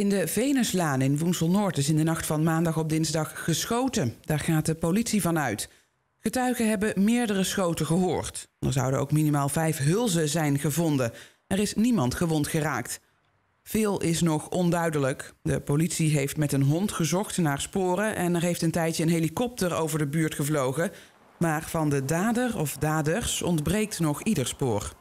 In de Venuslaan in Woensel-Noord is in de nacht van maandag op dinsdag geschoten. Daar gaat de politie van uit. Getuigen hebben meerdere schoten gehoord. Er zouden ook minimaal vijf hulzen zijn gevonden. Er is niemand gewond geraakt. Veel is nog onduidelijk. De politie heeft met een hond gezocht naar sporen en er heeft een tijdje een helikopter over de buurt gevlogen. Maar van de dader of daders ontbreekt nog ieder spoor.